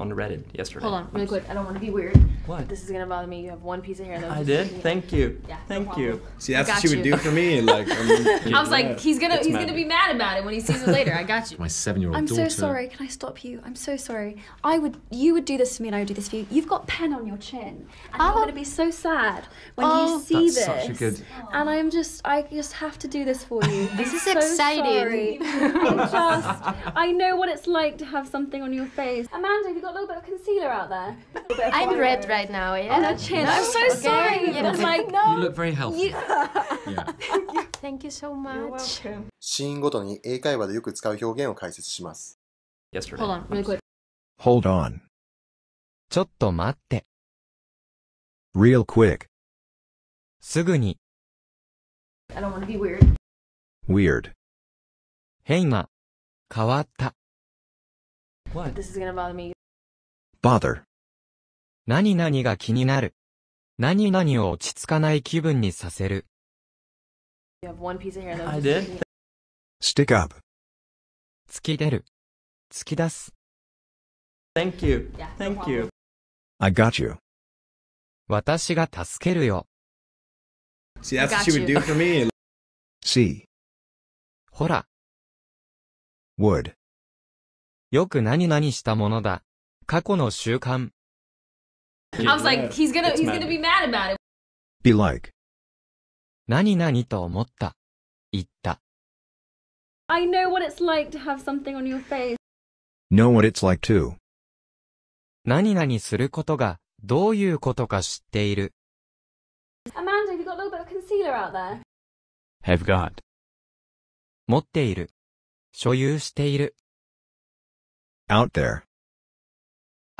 on Reddit yesterday. Hold on, really quick. I don't want to be weird. What? This is gonna bother me. You have one piece of hair. That I did. Thank you. Yeah. Thank no you. See, that's what she you. would do for me. Like, I, I was like, he's gonna, it's he's mad. gonna be mad about it when he sees it later. I got you. My seven-year-old. I'm daughter. so sorry. Can I stop you? I'm so sorry. I would, you would do this for me, and I would do this for you. You've got pen on your chin, and oh. Ah. am gonna be so sad when oh. you ah. see that's this. Such a good... And I'm just, I just have to do this for you. this is so exciting. Sorry. I'm just, I know what it's like to have something on your face. Amanda, have you got a little bit of concealer out there. I'm red right now, yeah. No, I'm so okay. sorry. Yeah, but like, no. You look very healthy. yeah. Thank you. so much. シーンごとに英会話でよく使う表現を解説します。Yesterday. Hold on, really quick. Hold on. ちょっと待って。Real quick. すぐに。I don't want to be weird. Weird. 変な。変わった。What? This is gonna bother me. bother 何々が気になる。何々を落ち着かない気分にさせる。You have one piece of hair that I did. stick up 突き出る。突き出す。Thank you. Yeah, no Thank you. I got you 私が助けるよ。See, that's what she would do for me. see ほら、would よく何々したものだ。過去の習慣 I was like, he's gonna, he's gonna be mad about it. Be like. 何々と思った。言った。I know what it's like to have something on your face. Know what it's like to. 何々することがどういうことか知っている。Amanda, have you got a little bit of concealer out there? Have got. 持っている。所有している。out there.